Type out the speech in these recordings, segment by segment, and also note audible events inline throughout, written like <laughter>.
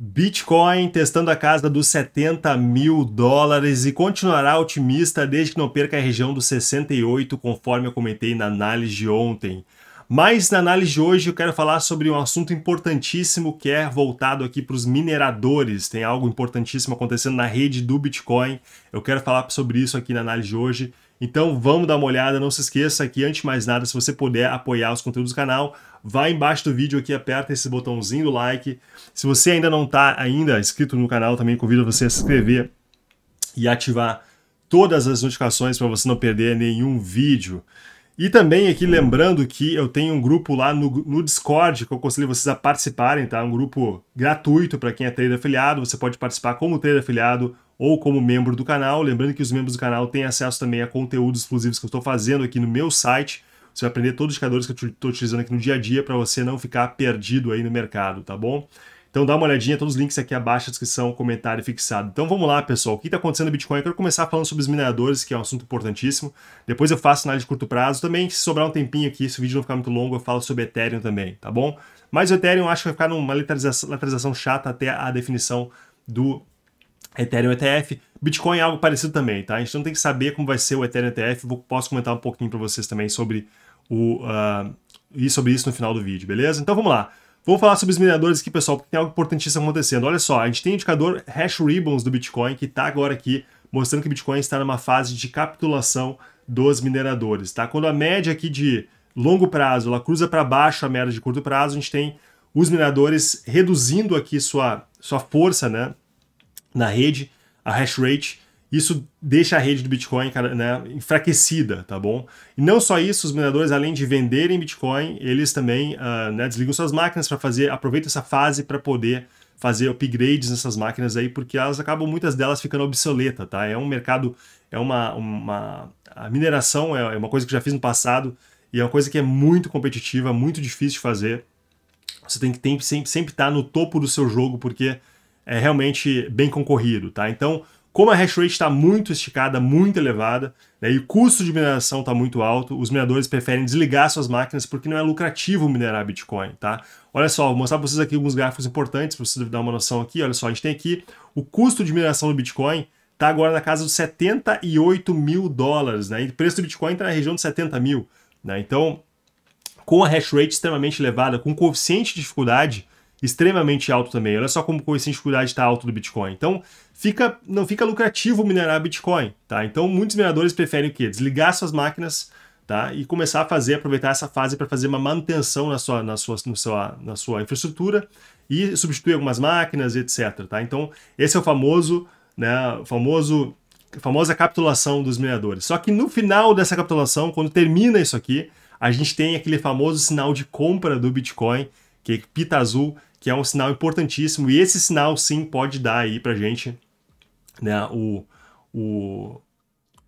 Bitcoin testando a casa dos 70 mil dólares e continuará otimista desde que não perca a região dos 68, conforme eu comentei na análise de ontem. Mas na análise de hoje eu quero falar sobre um assunto importantíssimo que é voltado aqui para os mineradores. Tem algo importantíssimo acontecendo na rede do Bitcoin. Eu quero falar sobre isso aqui na análise de hoje. Então vamos dar uma olhada, não se esqueça que antes de mais nada, se você puder apoiar os conteúdos do canal, vai embaixo do vídeo aqui, aperta esse botãozinho do like. Se você ainda não está ainda inscrito no canal, também convido você a se inscrever e ativar todas as notificações para você não perder nenhum vídeo. E também aqui lembrando que eu tenho um grupo lá no, no Discord que eu aconselho vocês a participarem, tá? Um grupo gratuito para quem é trader afiliado, você pode participar como trader afiliado ou como membro do canal. Lembrando que os membros do canal têm acesso também a conteúdos exclusivos que eu estou fazendo aqui no meu site, você vai aprender todos os indicadores que eu estou utilizando aqui no dia a dia para você não ficar perdido aí no mercado, tá bom? Então dá uma olhadinha, todos os links aqui abaixo na descrição, comentário fixado. Então vamos lá, pessoal. O que está acontecendo no Bitcoin? Eu quero começar falando sobre os mineradores, que é um assunto importantíssimo. Depois eu faço análise de curto prazo. Também, se sobrar um tempinho aqui, se o vídeo não ficar muito longo, eu falo sobre Ethereum também, tá bom? Mas o Ethereum eu acho que vai ficar numa lateralização, lateralização chata até a definição do Ethereum ETF. Bitcoin é algo parecido também, tá? A gente não tem que saber como vai ser o Ethereum ETF. Vou, posso comentar um pouquinho para vocês também sobre o, uh, e sobre isso no final do vídeo, beleza? Então vamos lá. Vamos falar sobre os mineradores aqui, pessoal, porque tem algo importantíssimo acontecendo. Olha só, a gente tem o indicador hash ribbons do Bitcoin, que está agora aqui mostrando que o Bitcoin está numa fase de capitulação dos mineradores, tá? Quando a média aqui de longo prazo, ela cruza para baixo a média de curto prazo, a gente tem os mineradores reduzindo aqui sua, sua força, né, na rede, a hash rate, isso deixa a rede do Bitcoin né, enfraquecida, tá bom? E não só isso, os mineradores, além de venderem Bitcoin, eles também uh, né, desligam suas máquinas para fazer, aproveitam essa fase para poder fazer upgrades nessas máquinas aí, porque elas acabam, muitas delas, ficando obsoleta, tá? É um mercado, é uma. uma a mineração é, é uma coisa que eu já fiz no passado e é uma coisa que é muito competitiva, muito difícil de fazer. Você tem que sempre estar sempre, sempre tá no topo do seu jogo, porque é realmente bem concorrido, tá? Então como a hash rate está muito esticada, muito elevada, né, e o custo de mineração está muito alto, os mineradores preferem desligar suas máquinas porque não é lucrativo minerar Bitcoin, tá? Olha só, vou mostrar para vocês aqui alguns gráficos importantes para vocês dar uma noção aqui. Olha só, a gente tem aqui o custo de mineração do Bitcoin está agora na casa dos 78 mil dólares, né? E o preço do Bitcoin está na região de 70 mil, né? Então, com a hash rate extremamente elevada, com coeficiente de dificuldade extremamente alto também. Olha só como o coeficiente de dificuldade está alto do Bitcoin. Então, fica, não fica lucrativo minerar Bitcoin, tá? Então, muitos mineradores preferem o quê? Desligar suas máquinas, tá? E começar a fazer, aproveitar essa fase para fazer uma manutenção na sua, na sua, no sua, na sua infraestrutura e substituir algumas máquinas, etc, tá? Então, esse é o famoso, né, famoso famosa capitulação dos mineradores. Só que no final dessa capitulação, quando termina isso aqui, a gente tem aquele famoso sinal de compra do Bitcoin, que é pita azul, que é um sinal importantíssimo, e esse sinal sim pode dar aí pra gente né, o, o,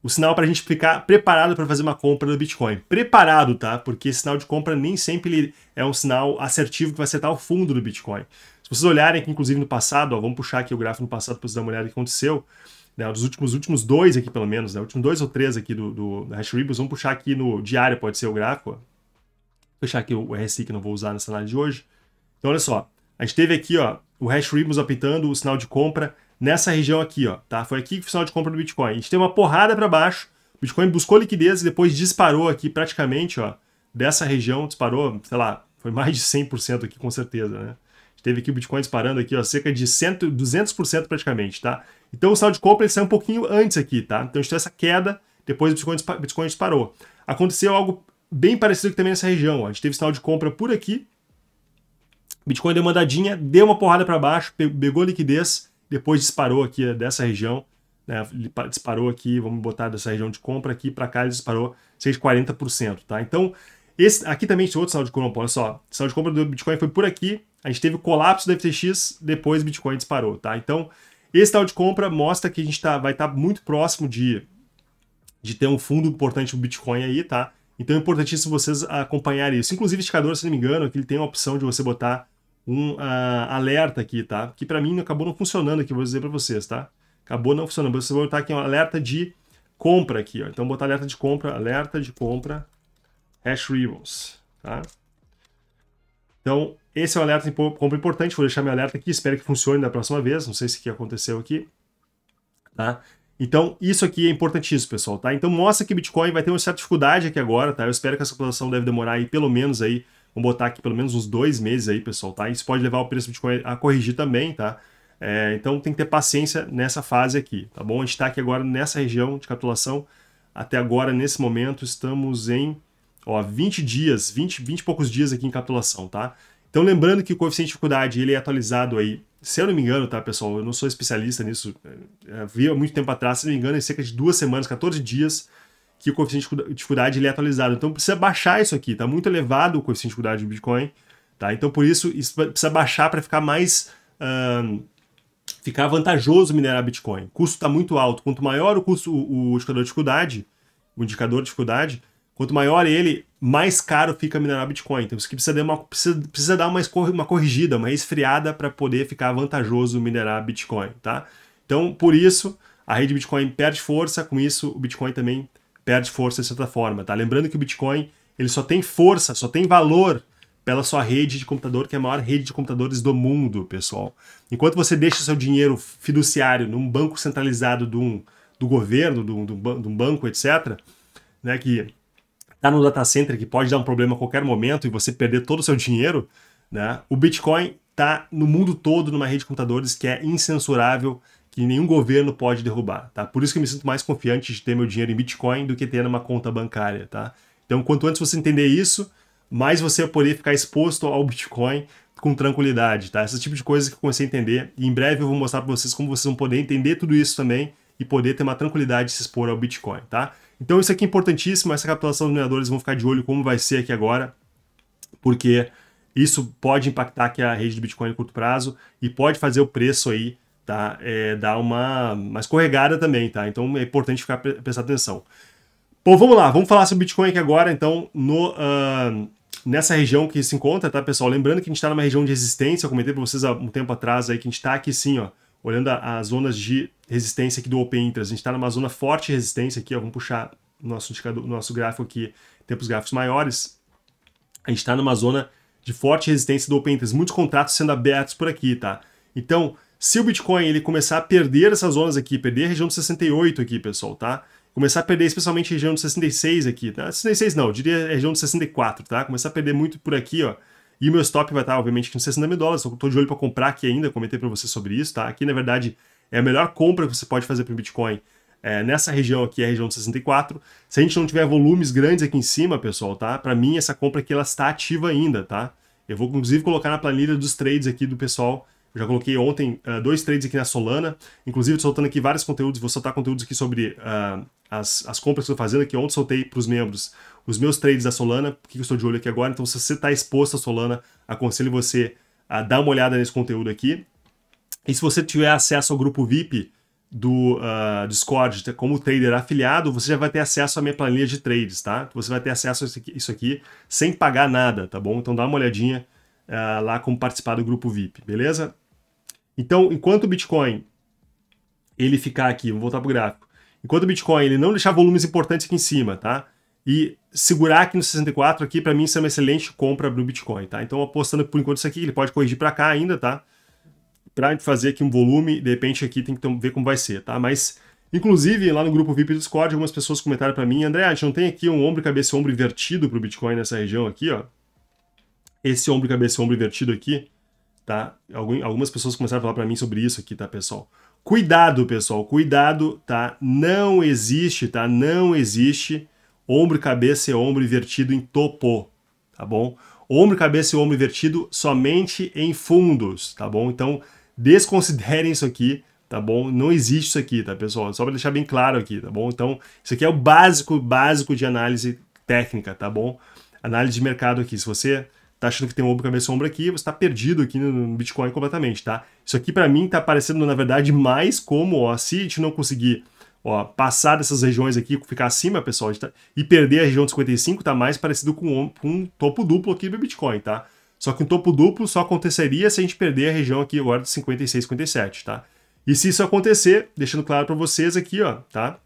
o sinal para a gente ficar preparado para fazer uma compra do Bitcoin. Preparado, tá? Porque esse sinal de compra nem sempre ele é um sinal assertivo que vai acertar o fundo do Bitcoin. Se vocês olharem aqui, inclusive no passado, ó, vamos puxar aqui o gráfico no passado para vocês dar uma olhada o que aconteceu. Né, dos últimos, últimos dois aqui, pelo menos, né, últimos dois ou três aqui do, do, do vamos puxar aqui no diário, pode ser o gráfico. Vou puxar aqui o RSI que não vou usar nessa análise de hoje. Então, olha só. A gente teve aqui, ó, o hash ribbons apitando o sinal de compra nessa região aqui, ó, tá? Foi aqui que o sinal de compra do Bitcoin. A gente teve uma porrada para baixo, o Bitcoin buscou liquidez e depois disparou aqui praticamente, ó, dessa região, disparou, sei lá, foi mais de 100% aqui com certeza, né? A gente teve aqui o Bitcoin disparando aqui, ó, cerca de 100, 200% praticamente, tá? Então o sinal de compra ele saiu um pouquinho antes aqui, tá? Então a gente teve essa queda, depois o Bitcoin, Bitcoin disparou. Aconteceu algo bem parecido aqui também nessa região, ó. A gente teve sinal de compra por aqui, Bitcoin deu uma andadinha, deu uma porrada para baixo, pegou liquidez, depois disparou aqui é, dessa região, né? disparou aqui, vamos botar dessa região de compra aqui para cá, ele disparou 6,40%, tá? Então, esse, aqui também tem outro sinal de compra, olha só, sinal de compra do Bitcoin foi por aqui, a gente teve o colapso do FTX, depois o Bitcoin disparou, tá? Então, esse sinal de compra mostra que a gente tá, vai estar tá muito próximo de, de ter um fundo importante o Bitcoin aí, tá? Então é importantíssimo vocês acompanharem isso. Inclusive, indicador, se não me engano, aqui ele tem a opção de você botar um uh, alerta aqui, tá? Que para mim acabou não funcionando aqui, vou dizer para vocês, tá? Acabou não funcionando. Você vai botar aqui um alerta de compra aqui, ó. Então botar alerta de compra, alerta de compra, hash ribbons, tá? Então, esse é um alerta de compra importante, vou deixar meu alerta aqui, espero que funcione da próxima vez, não sei se que aconteceu aqui, tá? Então, isso aqui é importantíssimo, pessoal, tá? Então, mostra que Bitcoin vai ter uma certa dificuldade aqui agora, tá? Eu espero que essa captação deve demorar aí pelo menos aí, vamos botar aqui pelo menos uns dois meses aí, pessoal, tá? Isso pode levar o preço do Bitcoin a corrigir também, tá? É, então, tem que ter paciência nessa fase aqui, tá bom? A gente tá aqui agora nessa região de capitulação, até agora, nesse momento, estamos em, ó, 20 dias, 20, 20 e poucos dias aqui em capitulação, tá? Então, lembrando que o coeficiente de dificuldade ele é atualizado aí, se eu não me engano, tá, pessoal? Eu não sou especialista nisso, é, é, vi há muito tempo atrás, se não me engano, em cerca de duas semanas, 14 dias, que o coeficiente de dificuldade ele é atualizado. Então, precisa baixar isso aqui, tá muito elevado o coeficiente de dificuldade do Bitcoin, tá? Então, por isso, isso precisa baixar para ficar mais. Uh, ficar vantajoso minerar Bitcoin. O custo está muito alto. Quanto maior o custo, o, o indicador de dificuldade, o indicador de dificuldade, Quanto maior ele, mais caro fica minerar Bitcoin. Então isso aqui precisa, uma, precisa, precisa dar uma, uma corrigida, uma esfriada para poder ficar vantajoso minerar Bitcoin, tá? Então, por isso, a rede Bitcoin perde força, com isso o Bitcoin também perde força de certa forma, tá? Lembrando que o Bitcoin, ele só tem força, só tem valor pela sua rede de computador, que é a maior rede de computadores do mundo, pessoal. Enquanto você deixa seu dinheiro fiduciário num banco centralizado do, do governo, do, do, do banco, etc., né, que está no data center que pode dar um problema a qualquer momento e você perder todo o seu dinheiro, né? O Bitcoin está no mundo todo numa rede de computadores que é incensurável, que nenhum governo pode derrubar, tá? Por isso que eu me sinto mais confiante de ter meu dinheiro em Bitcoin do que ter numa conta bancária, tá? Então, quanto antes você entender isso, mais você vai poder ficar exposto ao Bitcoin com tranquilidade, tá? Esse tipo de coisa que eu comecei a entender e em breve eu vou mostrar para vocês como vocês vão poder entender tudo isso também e poder ter uma tranquilidade de se expor ao Bitcoin, tá? Então isso aqui é importantíssimo, essa capitulação dos mineradores vão ficar de olho como vai ser aqui agora, porque isso pode impactar aqui a rede do Bitcoin a curto prazo e pode fazer o preço aí tá? É, dar uma, uma escorregada também, tá? Então é importante ficar prestar atenção. Bom, vamos lá, vamos falar sobre Bitcoin aqui agora, então, no, uh, nessa região que se encontra, tá, pessoal? Lembrando que a gente está numa região de resistência, eu comentei para vocês há um tempo atrás aí que a gente está aqui sim, ó, olhando as zonas de resistência aqui do Open Interest. A gente está numa zona forte de resistência aqui, ó, vamos puxar nosso, indicador, nosso gráfico aqui, tempos gráficos maiores. A gente está numa zona de forte resistência do Open Interest, muitos contratos sendo abertos por aqui, tá? Então, se o Bitcoin ele começar a perder essas zonas aqui, perder a região de 68 aqui, pessoal, tá? Começar a perder especialmente a região de 66 aqui, tá? 66 não, eu diria a região de 64, tá? Começar a perder muito por aqui, ó. E o meu stop vai estar, obviamente, aqui nos 60 mil dólares. Estou de olho para comprar aqui ainda, comentei para você sobre isso, tá? Aqui, na verdade, é a melhor compra que você pode fazer para o Bitcoin é, nessa região aqui, a região de 64. Se a gente não tiver volumes grandes aqui em cima, pessoal, tá? Para mim, essa compra aqui ela está ativa ainda, tá? Eu vou, inclusive, colocar na planilha dos trades aqui do pessoal. Eu já coloquei ontem uh, dois trades aqui na Solana. Inclusive, estou soltando aqui vários conteúdos. Vou soltar conteúdos aqui sobre uh, as, as compras que estou fazendo aqui. Ontem soltei para os membros os meus trades da Solana, porque eu estou de olho aqui agora. Então, se você está exposto à Solana, aconselho você a dar uma olhada nesse conteúdo aqui. E se você tiver acesso ao grupo VIP do uh, Discord como trader afiliado, você já vai ter acesso à minha planilha de trades, tá? Você vai ter acesso a isso aqui sem pagar nada, tá bom? Então dá uma olhadinha uh, lá como participar do grupo VIP, beleza? Então, enquanto o Bitcoin ele ficar aqui, vou voltar para o gráfico, enquanto o Bitcoin ele não deixar volumes importantes aqui em cima, tá? E segurar aqui no 64 aqui, para mim, isso é uma excelente compra no Bitcoin, tá? Então, apostando por enquanto isso aqui, ele pode corrigir para cá ainda, tá? para fazer aqui um volume, de repente aqui tem que ver como vai ser, tá? Mas, inclusive, lá no grupo VIP do Discord, algumas pessoas comentaram para mim, André, a gente não tem aqui um ombro, cabeça ombro invertido para o Bitcoin nessa região aqui, ó. Esse ombro, cabeça ombro invertido aqui, tá? Algum, algumas pessoas começaram a falar para mim sobre isso aqui, tá, pessoal? Cuidado, pessoal, cuidado, tá? Não existe, tá? Não existe ombro, cabeça e ombro invertido em topo, tá bom? Ombro, cabeça e ombro invertido somente em fundos, tá bom? Então, Desconsiderem isso aqui, tá bom? Não existe isso aqui, tá, pessoal? Só para deixar bem claro aqui, tá bom? Então, isso aqui é o básico, básico de análise técnica, tá bom? Análise de mercado aqui. Se você tá achando que tem ombro, cabeça sombra aqui, você tá perdido aqui no Bitcoin completamente, tá? Isso aqui para mim tá aparecendo, na verdade, mais como, ó, se a gente não conseguir ó, passar dessas regiões aqui, ficar acima, pessoal, tá, e perder a região de 55, tá mais parecido com, com um topo duplo aqui do Bitcoin, tá? Só que um topo duplo só aconteceria se a gente perder a região aqui agora de 56, 57, tá? E se isso acontecer, deixando claro para vocês aqui, ó, tá?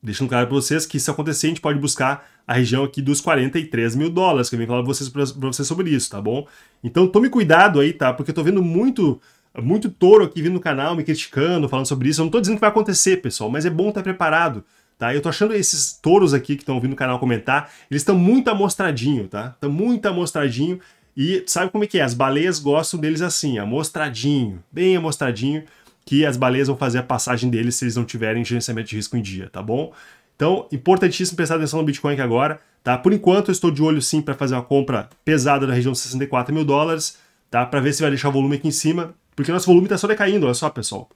Deixando claro para vocês que se acontecer, a gente pode buscar a região aqui dos 43 mil dólares, que eu vim falar para vocês, vocês sobre isso, tá bom? Então tome cuidado aí, tá? Porque eu tô vendo muito muito touro aqui vindo no canal me criticando, falando sobre isso. Eu não tô dizendo que vai acontecer, pessoal, mas é bom estar tá preparado, tá? Eu tô achando esses touros aqui que estão vindo no canal comentar, eles estão muito amostradinho, tá? Estão muito amostradinho e sabe como é que é? As baleias gostam deles assim, amostradinho, bem amostradinho, que as baleias vão fazer a passagem deles se eles não tiverem gerenciamento de risco em dia, tá bom? Então, importantíssimo prestar atenção no Bitcoin aqui agora, tá? Por enquanto, eu estou de olho sim para fazer uma compra pesada na região de 64 mil dólares, tá? Para ver se vai deixar o volume aqui em cima, porque nosso volume está só decaindo, olha só, pessoal.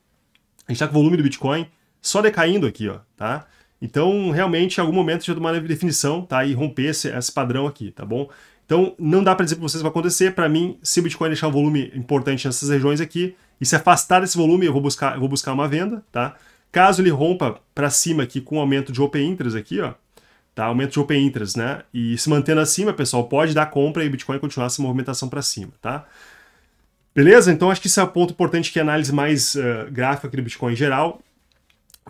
A gente está com o volume do Bitcoin só decaindo aqui, ó, tá? Então, realmente, em algum momento, já tomar uma definição, tá? E romper esse, esse padrão aqui, tá bom? Então, não dá para dizer para vocês o que vai acontecer. Para mim, se o Bitcoin deixar um volume importante nessas regiões aqui e se afastar desse volume, eu vou buscar, eu vou buscar uma venda, tá? Caso ele rompa para cima aqui com aumento de open interest aqui, ó, tá? Aumento de open interest, né? E se mantendo acima, pessoal, pode dar compra e o Bitcoin continuar essa movimentação para cima, tá? Beleza? Então, acho que esse é o um ponto importante que é a análise mais uh, gráfica aqui do Bitcoin em geral.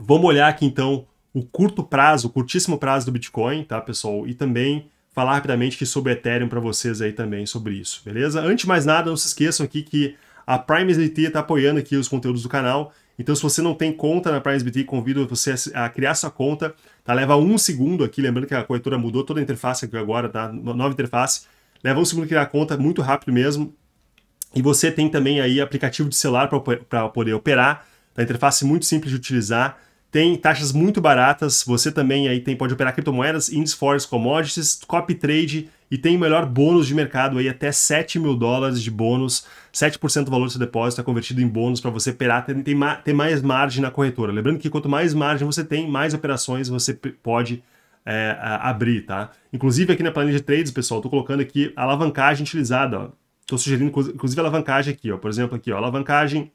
Vamos olhar aqui, então, o curto prazo, o curtíssimo prazo do Bitcoin, tá, pessoal? E também falar rapidamente aqui sobre Ethereum para vocês aí também sobre isso, beleza? Antes de mais nada, não se esqueçam aqui que a PrimeSBT está apoiando aqui os conteúdos do canal. Então, se você não tem conta na PrimeSBT, convido você a criar sua conta. Tá? Leva um segundo aqui, lembrando que a corretora mudou toda a interface aqui agora, tá? Nova interface. Leva um segundo a criar a conta, muito rápido mesmo. E você tem também aí aplicativo de celular para poder operar. Tá? Interface muito simples de utilizar tem taxas muito baratas. Você também aí tem, pode operar criptomoedas, índices, forex, commodities, copy trade e tem o melhor bônus de mercado aí, até 7 mil dólares de bônus. 7% do valor do seu depósito é convertido em bônus para você operar, tem, tem, mais margem na corretora. Lembrando que quanto mais margem você tem, mais operações você pode é, abrir, tá? Inclusive aqui na planilha de trades, pessoal, estou colocando aqui a alavancagem utilizada, Estou sugerindo, inclusive, a alavancagem aqui, ó. Por exemplo, aqui, ó, alavancagem...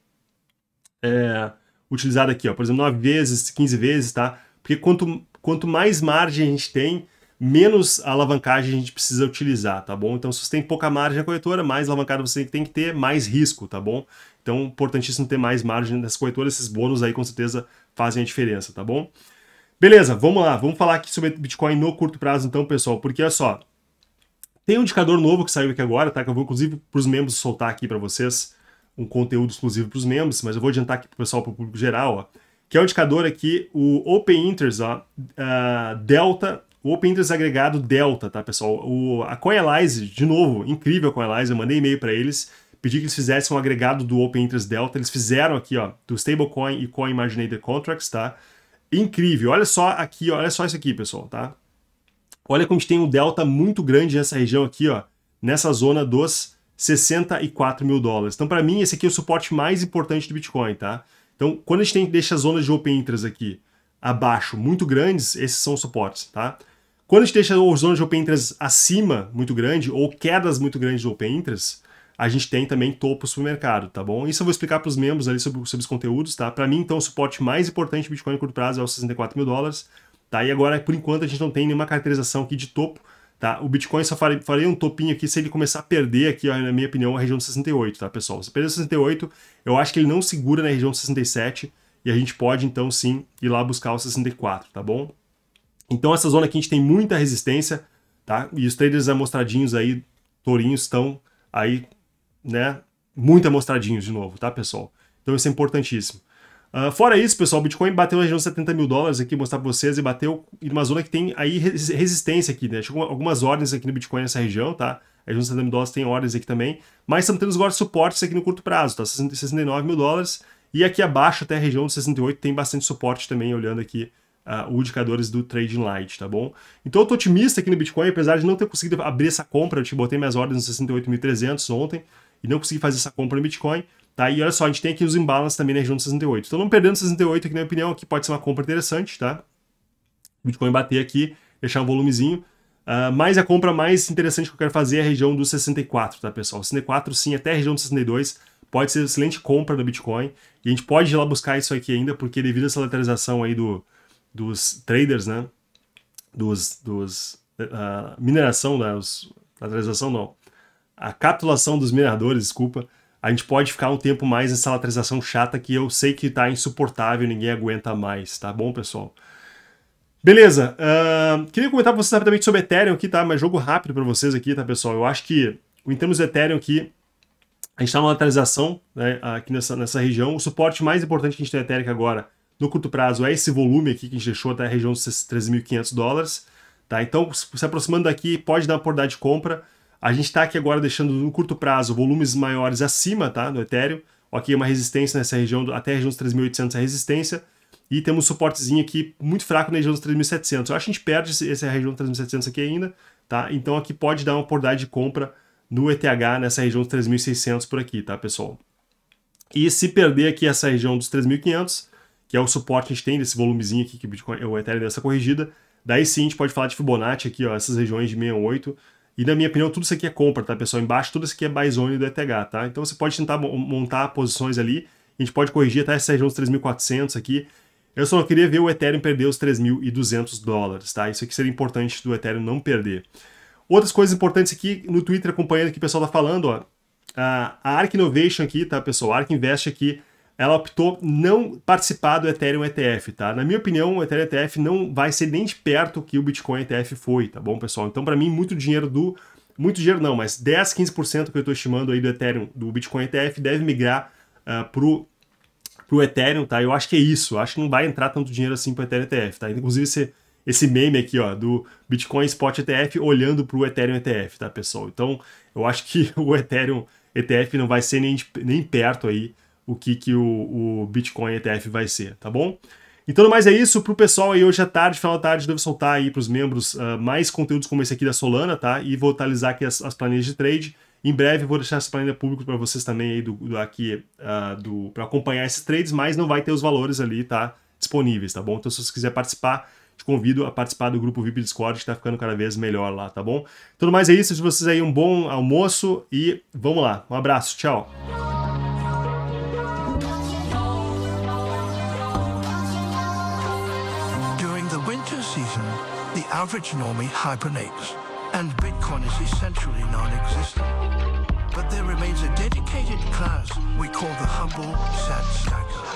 É, utilizada aqui, ó, por exemplo, 9 vezes, 15 vezes, tá? Porque quanto, quanto mais margem a gente tem, menos alavancagem a gente precisa utilizar, tá bom? Então, se você tem pouca margem na corretora, mais alavancada você tem que ter, mais risco, tá bom? Então, importantíssimo ter mais margem nas corretoras, esses bônus aí com certeza fazem a diferença, tá bom? Beleza, vamos lá, vamos falar aqui sobre Bitcoin no curto prazo então, pessoal, porque olha só, tem um indicador novo que saiu aqui agora, tá? Que eu vou inclusive para os membros soltar aqui para vocês, um conteúdo exclusivo para os membros, mas eu vou adiantar aqui para o pessoal, para o público geral, ó, que é o indicador aqui, o Open Interest, ó, uh, Delta, o Open Interest agregado Delta, tá, pessoal? O, a Coinalyze, de novo, incrível a Coinalyze, eu mandei e-mail para eles, pedi que eles fizessem um agregado do Open Interest Delta, eles fizeram aqui, ó, do Stablecoin e Coin Imaginator Contracts, tá? Incrível, olha só aqui, ó, olha só isso aqui, pessoal, tá? Olha como a gente tem um delta muito grande nessa região aqui, ó, nessa zona dos 64 mil dólares. Então, para mim, esse aqui é o suporte mais importante do Bitcoin, tá? Então, quando a gente tem, deixa as zonas de open interest aqui abaixo muito grandes, esses são os suportes, tá? Quando a gente deixa as zonas de open interest acima muito grande ou quedas muito grandes de open interest, a gente tem também topo mercado, tá bom? Isso eu vou explicar para os membros ali sobre, sobre os conteúdos, tá? Para mim, então, o suporte mais importante do Bitcoin em curto prazo é os 64 mil dólares, tá? E agora, por enquanto, a gente não tem nenhuma caracterização aqui de topo, Tá? O Bitcoin só faria, faria um topinho aqui se ele começar a perder aqui, ó, na minha opinião, a região 68, tá, pessoal? Se perder 68, eu acho que ele não segura na região 67 e a gente pode, então, sim, ir lá buscar o 64, tá bom? Então, essa zona aqui a gente tem muita resistência, tá? E os traders amostradinhos aí, tourinhos, estão aí, né, muito amostradinhos de novo, tá, pessoal? Então, isso é importantíssimo. Uh, fora isso, pessoal, o Bitcoin bateu na região de 70 mil dólares aqui, mostrar para vocês, e bateu em uma zona que tem aí resistência aqui, né? Chegou algumas ordens aqui no Bitcoin nessa região, tá? A região de 70 mil dólares tem ordens aqui também, mas estamos tendo agora suportes aqui no curto prazo, tá? 69 mil dólares, e aqui abaixo, até a região de 68, tem bastante suporte também, olhando aqui uh, ah, os indicadores do Trading Light, tá bom? Então eu tô otimista aqui no Bitcoin, apesar de não ter conseguido abrir essa compra, eu te botei minhas ordens nos 68.300 ontem, e não consegui fazer essa compra no Bitcoin, Tá? E olha só, a gente tem aqui os imbalances também na região do 68. Então não perdendo 68 aqui, na minha opinião, aqui pode ser uma compra interessante, tá? Bitcoin bater aqui, deixar um volumezinho. Uh, mas a compra mais interessante que eu quero fazer é a região dos 64, tá, pessoal? 64, sim, até a região dos 62 pode ser excelente compra do Bitcoin. E a gente pode ir lá buscar isso aqui ainda, porque devido a essa lateralização aí do, dos traders, né? Dos. dos uh, mineração, né? Os, lateralização não. A capitulação dos mineradores, desculpa a gente pode ficar um tempo mais nessa lateralização chata que eu sei que tá insuportável, ninguém aguenta mais, tá bom, pessoal? Beleza, uh, queria comentar pra vocês rapidamente sobre Ethereum aqui, tá? Mas jogo rápido para vocês aqui, tá, pessoal? Eu acho que, em termos de Ethereum aqui, a gente tá numa lateralização, né, aqui nessa, nessa região. O suporte mais importante que a gente tem Ethereum agora, no curto prazo, é esse volume aqui que a gente deixou até a região dos 3.500 dólares, tá? Então, se aproximando daqui, pode dar uma oportunidade de compra, a gente está aqui agora deixando no curto prazo volumes maiores acima tá, do Ethereum. Aqui é uma resistência nessa região, até a região dos 3.800 é resistência. E temos um suportezinho aqui muito fraco na região dos 3.700. Eu acho que a gente perde essa região dos 3.700 aqui ainda. Tá? Então aqui pode dar uma oportunidade de compra no ETH nessa região dos 3.600 por aqui, tá, pessoal? E se perder aqui essa região dos 3.500, que é o suporte que a gente tem desse volumezinho aqui que o, Bitcoin, o Ethereum deu essa corrigida, daí sim a gente pode falar de Fibonacci aqui, ó, essas regiões de 68, e na minha opinião, tudo isso aqui é compra, tá, pessoal? Embaixo, tudo isso aqui é buy zone do ETH, tá? Então você pode tentar montar posições ali, a gente pode corrigir até essa região dos 3.400 aqui. Eu só não queria ver o Ethereum perder os 3.200 dólares, tá? Isso aqui seria importante do Ethereum não perder. Outras coisas importantes aqui, no Twitter acompanhando o que o pessoal tá falando, ó. A Ark Innovation aqui, tá, pessoal? A Ark Invest aqui ela optou não participar do Ethereum ETF, tá? Na minha opinião, o Ethereum ETF não vai ser nem de perto que o Bitcoin ETF foi, tá bom, pessoal? Então, para mim, muito dinheiro do muito dinheiro não, mas 10, 15% que eu tô estimando aí do Ethereum, do Bitcoin ETF deve migrar uh, pro pro Ethereum, tá? Eu acho que é isso. Eu acho que não vai entrar tanto dinheiro assim pro Ethereum ETF, tá? Inclusive esse, esse meme aqui, ó, do Bitcoin Spot ETF olhando pro Ethereum ETF, tá, pessoal? Então, eu acho que <laughs> o Ethereum ETF não vai ser nem, nem perto aí o que, que o, o Bitcoin ETF vai ser, tá bom? Então, mais é isso. Pro pessoal aí, hoje à tarde, final da tarde, devo soltar aí para os membros uh, mais conteúdos como esse aqui da Solana, tá? E vou atualizar aqui as, as planilhas de trade. Em breve vou deixar essa planilha pública para vocês também aí do, do aqui uh, do para acompanhar esses trades, mas não vai ter os valores ali, tá? Disponíveis, tá bom? Então, se você quiser participar, te convido a participar do grupo VIP Discord, que tá ficando cada vez melhor lá, tá bom? Tudo então, mais é isso. De vocês aí um bom almoço e vamos lá. Um abraço, tchau. average normie hibernates, and Bitcoin is essentially non-existent. But there remains a dedicated class we call the humble sad stacks.